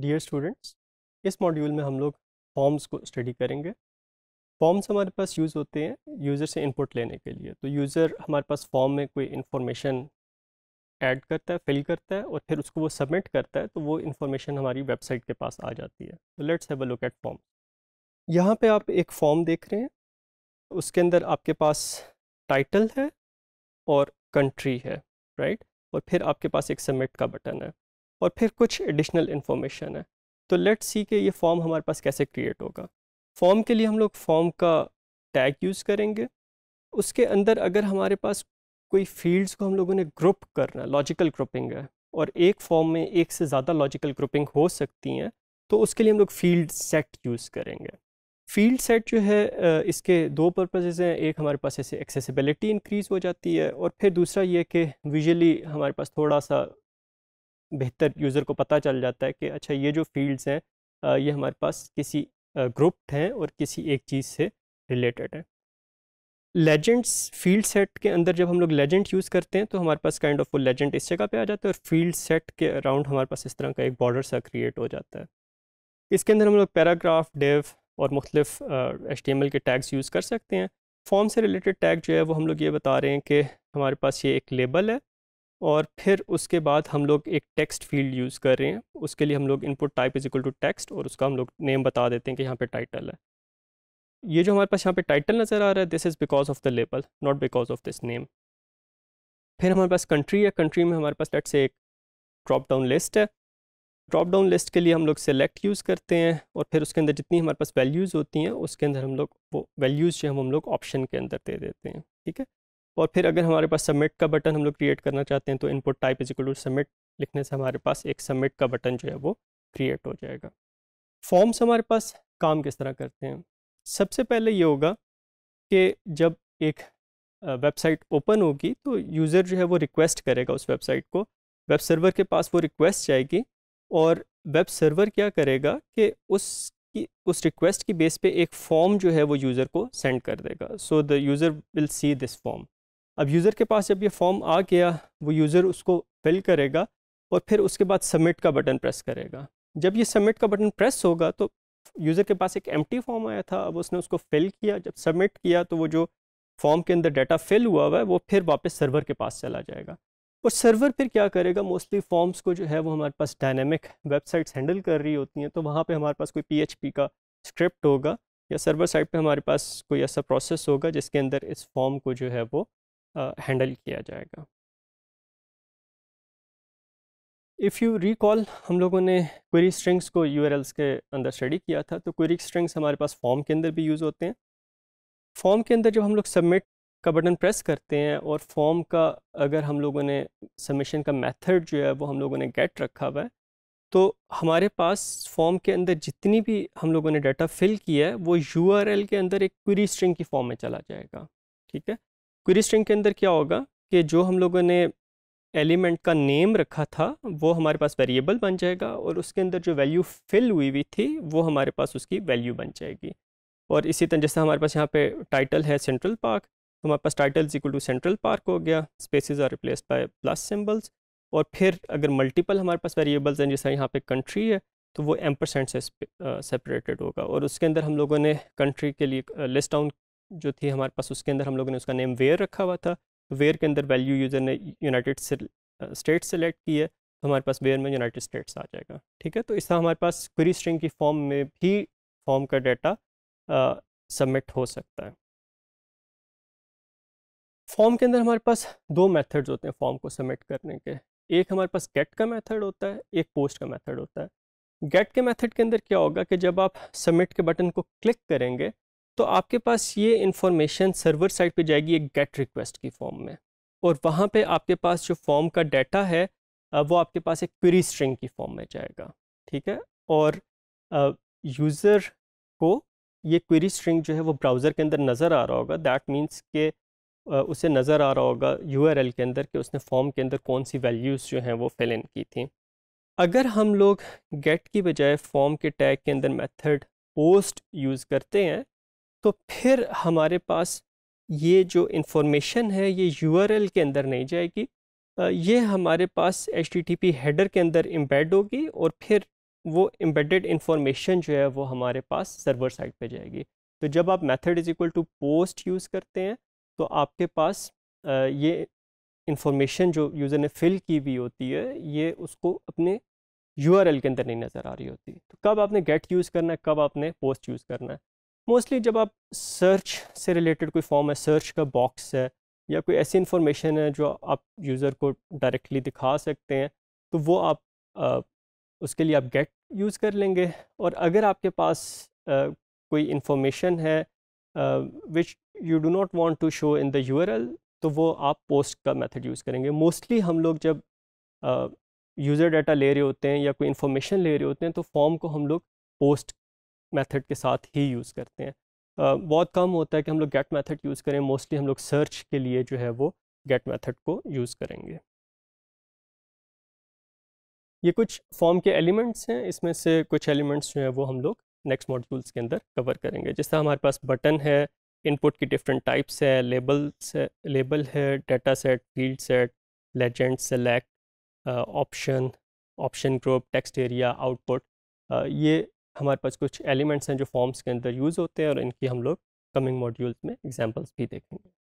dear students इस module में हम लोग फॉर्म्स को स्टडी करेंगे फॉर्म्स हमारे पास यूज़ होते हैं यूज़र से इनपुट लेने के लिए तो यूज़र हमारे पास फॉर्म में कोई इन्फॉर्मेशन ऐड करता है फिल करता है और फिर उसको वो सबमिट करता है तो वो इन्फॉर्मेशन हमारी वेबसाइट के पास आ जाती है तो let's have a look at form यहाँ पे आप एक फॉर्म देख रहे हैं उसके अंदर आपके पास टाइटल है और कंट्री है राइट और फिर आपके पास एक सबमिट का बटन है और फिर कुछ एडिशनल इन्फॉर्मेशन है तो लेट्स सी के ये फॉर्म हमारे पास कैसे क्रिएट होगा फॉर्म के लिए हम लोग फॉर्म का टैग यूज़ करेंगे उसके अंदर अगर हमारे पास कोई फील्ड्स को हम लोगों ने ग्रुप करना लॉजिकल ग्रुपिंग है और एक फॉर्म में एक से ज़्यादा लॉजिकल ग्रुपिंग हो सकती हैं तो उसके लिए हम लोग फील्ड सेट यूज़ करेंगे फील्ड सेट जो है इसके दो पर्पजेज हैं एक हमारे पास ऐसे एक्सेसिबिलिटी इंक्रीज़ हो जाती है और फिर दूसरा ये कि विजुअली हमारे पास थोड़ा सा बेहतर यूज़र को पता चल जाता है कि अच्छा ये जो फील्ड्स हैं ये हमारे पास किसी ग्रुप हैं और किसी एक चीज़ से रिलेटेड है लेजेंड्स फील्ड सेट के अंदर जब हम लोग लेजेंड यूज़ करते हैं तो हमारे पास काइंड ऑफ वो लेजेंड इस जगह पे आ जाता है और फील्ड सेट के अराउंड हमारे पास इस तरह का एक बॉर्डर सा क्रिएट हो जाता है इसके अंदर हम लोग पैराग्राफ डेव और मुख्तफ एच uh, के टैग्स यूज़ कर सकते हैं फॉर्म से रिलेटेड टैग जो है वो हम लोग ये बता रहे हैं कि हमारे पास ये एक लेबल है और फिर उसके बाद हम लोग एक टेक्स्ट फील्ड यूज़ कर रहे हैं उसके लिए हम लोग input type is equal to text और उसका हम लोग नेम बता देते हैं कि यहाँ पे टाइटल है ये जो हमारे पास यहाँ पे टाइटल नज़र आ रहा है this is because of the label not because of this name फिर हमारे पास कंट्री है कंट्री में हमारे पास लेट से एक ड्रॉप डाउन लिस्ट है ड्रॉप डाउन लिस्ट के लिए हम लोग सेलेक्ट यूज़ करते हैं और फिर उसके अंदर जितनी हमारे पास वैल्यूज़ होती हैं उसके अंदर हम लोग वो वैल्यूज़ जो हम हम लोग ऑप्शन के अंदर दे देते हैं ठीक है और फिर अगर हमारे पास सबमिट का बटन हम लोग क्रिएट करना चाहते हैं तो input type is equal to submit लिखने से हमारे पास एक सबमिट का बटन जो है वो क्रिएट हो जाएगा फॉर्म्स हमारे पास काम किस तरह करते हैं सबसे पहले ये होगा कि जब एक वेबसाइट ओपन होगी तो यूज़र जो है वो रिक्वेस्ट करेगा उस वेबसाइट को वेब सर्वर के पास वो रिक्वेस्ट जाएगी और वेब सर्वर क्या करेगा कि उस की उस रिक्वेस्ट की बेस पे एक फॉर्म जो है वो यूज़र को सेंड कर देगा so the user will see this form अब यूज़र के पास जब ये फॉर्म आ गया वो यूज़र उसको फिल करेगा और फिर उसके बाद सबमिट का बटन प्रेस करेगा जब ये सबमिट का बटन प्रेस होगा तो यूज़र के पास एक एम फॉर्म आया था अब उसने उसको फिल किया जब सबमिट किया तो वो जो फॉर्म के अंदर डाटा फिल हुआ हुआ है वो फिर वापस सर्वर के पास चला जाएगा और सर्वर फिर क्या करेगा मोस्टली फॉर्म्स को जो है वो हमारे पास डायनेमिक वेबसाइट्स हैंडल कर रही होती हैं तो वहाँ पे हमारे पास कोई पीएचपी का स्क्रिप्ट होगा या सर्वर साइड पे हमारे पास कोई ऐसा प्रोसेस होगा जिसके अंदर इस फॉर्म को जो है वो हैंडल किया जाएगा इफ़ यू रिकॉल हम लोगों ने क्वेरी स्ट्रिंग्स को यू के अंदर स्टडी किया था तो क्वेरी स्ट्रिंग्स हमारे पास फॉर्म के अंदर भी यूज़ होते हैं फॉर्म के अंदर जब हम लोग सबमिट का बटन प्रेस करते हैं और फॉर्म का अगर हम लोगों ने सबमिशन का मेथड जो है वो हम लोगों ने गेट रखा हुआ है तो हमारे पास फॉर्म के अंदर जितनी भी हम लोगों ने डाटा फिल किया है वो यू के अंदर एक क्वेरी स्ट्रिंग की फॉर्म में चला जाएगा ठीक है क्वेरी स्ट्रिंग के अंदर क्या होगा कि जो हम लोगों ने एलिमेंट का नेम रखा था वो हमारे पास वेरिएबल बन जाएगा और उसके अंदर जो वैल्यू फिल हुई हुई थी वो हमारे पास उसकी वैल्यू बन जाएगी और इसी तरह जैसे हमारे पास यहाँ पे टाइटल है सेंट्रल पार्क तो हमारे पास title equal to central park हो गया spaces are replaced by plus symbols और फिर अगर मल्टीपल हमारे पास वेरिएबल्स हैं जैसे यहाँ पे कंट्री है तो वो एम परसेंट से सेपरेटेड होगा और उसके अंदर हम लोगों ने कंट्री के लिए लिस्ट डाउन जो थी हमारे पास उसके अंदर हम लोगों ने उसका नेम वेयर रखा हुआ था वेयर के अंदर वैल्यू यूज़र ने यूनाइटेड स्टेट सेलेक्ट की है तो हमारे पास वेयर में यूनाइटेड स्टेट्स आ जाएगा ठीक है तो इस तरह हमारे पास क्वेरी स्ट्रिंग की फॉर्म में भी फॉर्म का डाटा सबमिट हो सकता है फॉर्म के अंदर हमारे पास दो मेथड्स होते हैं फॉर्म को सबमिट करने के एक हमारे पास गेट का मेथड होता है एक पोस्ट का मेथड होता है गेट के मेथड के अंदर क्या होगा कि जब आप सबमिट के बटन को क्लिक करेंगे तो आपके पास ये इन्फॉर्मेशन सर्वर साइड पे जाएगी एक गेट रिक्वेस्ट की फॉर्म में और वहाँ पे आपके पास जो फॉर्म का डाटा है वो आपके पास एक क्वेरी स्ट्रिंग की फॉर्म में जाएगा ठीक है और यूज़र को ये क्वेरी स्ट्रिंग जो है वो ब्राउज़र के अंदर नज़र आ रहा होगा दैट मीन्स के उसे नज़र आ रहा होगा यू के अंदर कि उसने फॉर्म के अंदर कौन सी वैल्यूज़ जो हैं वो फिल इन की थी अगर हम लोग गेट की बजाय फॉर्म के टैग के अंदर मेथड पोस्ट यूज़ करते हैं तो फिर हमारे पास ये जो इन्फॉर्मेशन है ये यू के अंदर नहीं जाएगी ये हमारे पास एच हेडर के अंदर एम्बेड होगी और फिर वो एम्बेडेड इन्फॉर्मेशन जो है वो हमारे पास सर्वर साइड पे जाएगी तो जब आप method is equal to post use करते हैं तो आपके पास ये इन्फॉर्मेशन जो यूज़र ने फिल की हुई होती है ये उसको अपने यू के अंदर नहीं नज़र आ रही होती तो कब आपने गेट यूज़ करना है कब आपने पोस्ट यूज़ करना है मोस्टली जब आप सर्च से रिलेटेड कोई फॉर्म है सर्च का बॉक्स है या कोई ऐसी इन्फॉर्मेशन है जो आप यूज़र को डायरेक्टली दिखा सकते हैं तो वो आप आ, उसके लिए आप गेट यूज़ कर लेंगे और अगर आपके पास आ, कोई इंफॉर्मेशन है which you do not want to show in the URL तो वो आप पोस्ट का मेथड यूज़ करेंगे मोस्टली हम लोग जब यूज़र डाटा ले रहे होते हैं या कोई इन्फॉर्मेशन ले रहे होते हैं तो फॉर्म को हम लोग पोस्ट मेथड के साथ ही यूज़ करते हैं बहुत कम होता है कि हम लोग गेट मेथड यूज़ करें मोस्टली हम लोग सर्च के लिए जो है वो गेट मेथड को यूज़ करेंगे ये कुछ फॉर्म के एलिमेंट्स हैं इसमें से कुछ एलिमेंट्स जो हैं वो हम लोग नेक्स्ट मॉड्यूल्स के अंदर कवर करेंगे जैसे हमारे पास बटन है इनपुट की डिफरेंट टाइप्स है लेबल्स है लेबल है data set field set legend select option option group text area output ये हमारे पास कुछ एलिमेंट्स हैं जो फॉर्म्स के अंदर यूज़ होते हैं और इनकी हम लोग कमिंग मॉड्यूल्स में एग्जाम्पल्स भी देखेंगे